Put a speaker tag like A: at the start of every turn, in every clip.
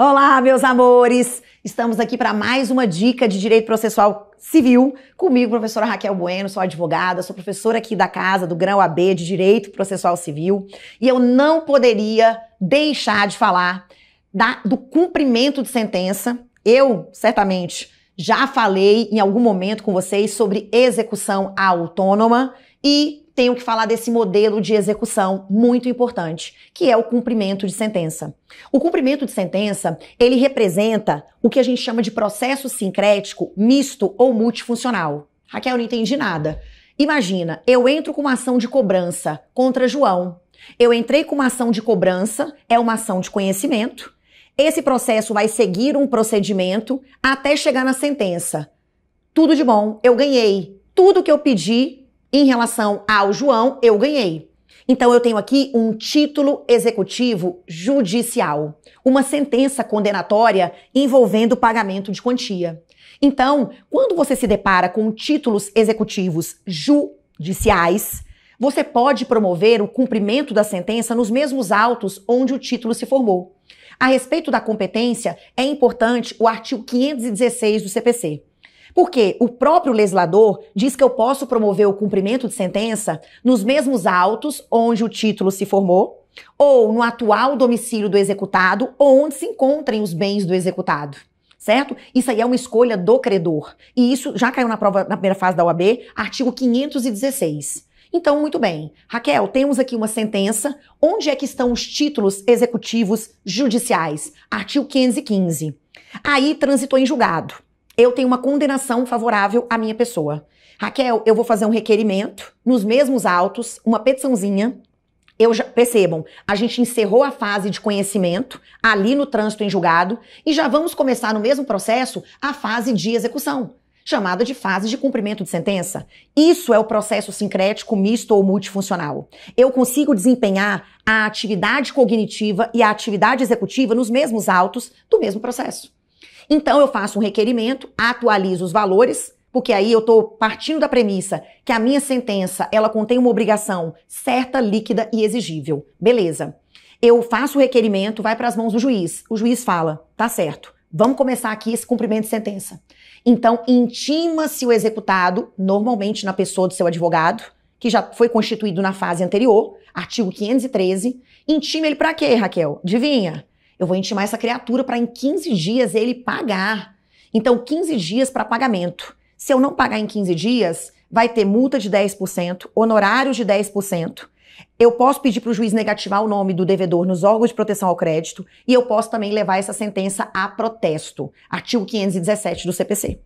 A: Olá, meus amores! Estamos aqui para mais uma dica de direito processual civil. Comigo, professora Raquel Bueno, sou advogada, sou professora aqui da casa do Grão AB de Direito Processual Civil e eu não poderia deixar de falar da, do cumprimento de sentença. Eu, certamente, já falei em algum momento com vocês sobre execução autônoma e tenho que falar desse modelo de execução muito importante, que é o cumprimento de sentença. O cumprimento de sentença, ele representa o que a gente chama de processo sincrético misto ou multifuncional. Raquel, não entendi nada. Imagina, eu entro com uma ação de cobrança contra João. Eu entrei com uma ação de cobrança, é uma ação de conhecimento. Esse processo vai seguir um procedimento até chegar na sentença. Tudo de bom, eu ganhei. Tudo que eu pedi em relação ao João, eu ganhei. Então eu tenho aqui um título executivo judicial, uma sentença condenatória envolvendo pagamento de quantia. Então, quando você se depara com títulos executivos judiciais, você pode promover o cumprimento da sentença nos mesmos autos onde o título se formou. A respeito da competência, é importante o artigo 516 do CPC. Porque o próprio legislador diz que eu posso promover o cumprimento de sentença nos mesmos autos onde o título se formou, ou no atual domicílio do executado, ou onde se encontrem os bens do executado certo? Isso aí é uma escolha do credor. E isso já caiu na prova na primeira fase da OAB, artigo 516. Então, muito bem. Raquel, temos aqui uma sentença. Onde é que estão os títulos executivos judiciais? Artigo 515. Aí transitou em julgado eu tenho uma condenação favorável à minha pessoa. Raquel, eu vou fazer um requerimento nos mesmos autos, uma petiçãozinha. Eu já, percebam, a gente encerrou a fase de conhecimento ali no trânsito em julgado e já vamos começar no mesmo processo a fase de execução, chamada de fase de cumprimento de sentença. Isso é o processo sincrético misto ou multifuncional. Eu consigo desempenhar a atividade cognitiva e a atividade executiva nos mesmos autos do mesmo processo. Então eu faço um requerimento, atualizo os valores, porque aí eu estou partindo da premissa que a minha sentença ela contém uma obrigação certa, líquida e exigível. Beleza. Eu faço o requerimento, vai para as mãos do juiz. O juiz fala, tá certo. Vamos começar aqui esse cumprimento de sentença. Então, intima-se o executado, normalmente na pessoa do seu advogado, que já foi constituído na fase anterior, artigo 513. Intima ele para quê, Raquel? Adivinha? Eu vou intimar essa criatura para em 15 dias ele pagar. Então, 15 dias para pagamento. Se eu não pagar em 15 dias, vai ter multa de 10%, honorários de 10%. Eu posso pedir para o juiz negativar o nome do devedor nos órgãos de proteção ao crédito e eu posso também levar essa sentença a protesto. Artigo 517 do CPC.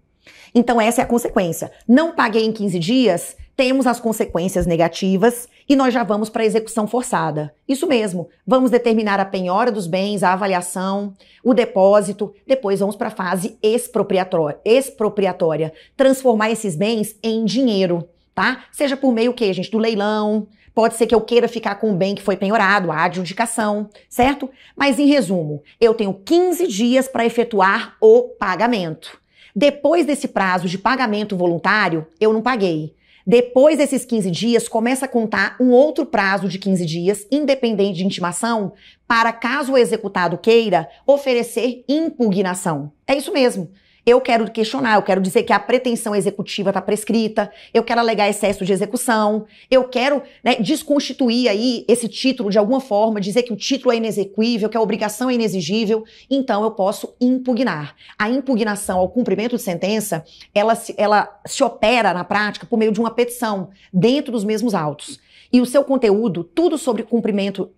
A: Então, essa é a consequência. Não paguei em 15 dias, temos as consequências negativas e nós já vamos para a execução forçada. Isso mesmo, vamos determinar a penhora dos bens, a avaliação, o depósito, depois vamos para a fase expropriatória, transformar esses bens em dinheiro, tá? Seja por meio gente, do leilão, Pode ser que eu queira ficar com o bem que foi penhorado, a adjudicação, certo? Mas em resumo, eu tenho 15 dias para efetuar o pagamento. Depois desse prazo de pagamento voluntário, eu não paguei. Depois desses 15 dias, começa a contar um outro prazo de 15 dias, independente de intimação, para caso o executado queira oferecer impugnação. É isso mesmo. Eu quero questionar, eu quero dizer que a pretensão executiva está prescrita, eu quero alegar excesso de execução, eu quero né, desconstituir aí esse título de alguma forma, dizer que o título é inexequível, que a obrigação é inexigível, então eu posso impugnar. A impugnação ao cumprimento de sentença, ela se, ela se opera na prática por meio de uma petição, dentro dos mesmos autos. E o seu conteúdo, tudo sobre cumprimento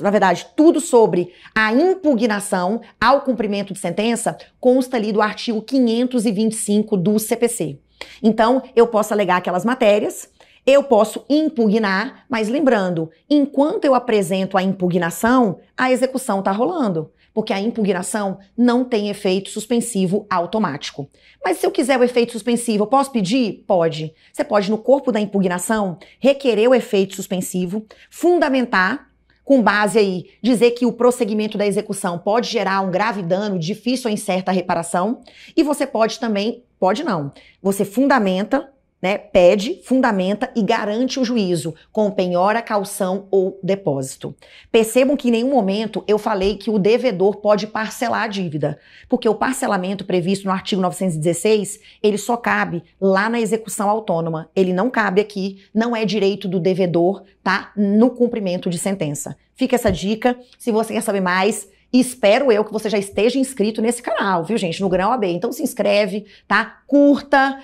A: na verdade, tudo sobre a impugnação ao cumprimento de sentença consta ali do artigo 525 do CPC. Então, eu posso alegar aquelas matérias, eu posso impugnar, mas lembrando, enquanto eu apresento a impugnação, a execução está rolando, porque a impugnação não tem efeito suspensivo automático. Mas se eu quiser o efeito suspensivo, eu posso pedir? Pode. Você pode, no corpo da impugnação, requerer o efeito suspensivo, fundamentar com base aí, dizer que o prosseguimento da execução pode gerar um grave dano, difícil ou incerta reparação, e você pode também, pode não, você fundamenta né, pede, fundamenta e garante o juízo, com penhora, calção ou depósito. Percebam que em nenhum momento eu falei que o devedor pode parcelar a dívida, porque o parcelamento previsto no artigo 916, ele só cabe lá na execução autônoma, ele não cabe aqui, não é direito do devedor, tá? No cumprimento de sentença. Fica essa dica, se você quer saber mais, espero eu que você já esteja inscrito nesse canal, viu, gente? No Grão AB. Então se inscreve, tá? Curta,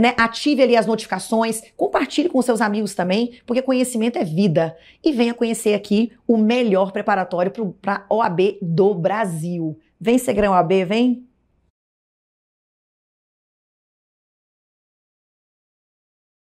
A: né, ative ali as notificações, compartilhe com seus amigos também, porque conhecimento é vida. E venha conhecer aqui o melhor preparatório para a OAB do Brasil. Vem ser grão OAB, vem!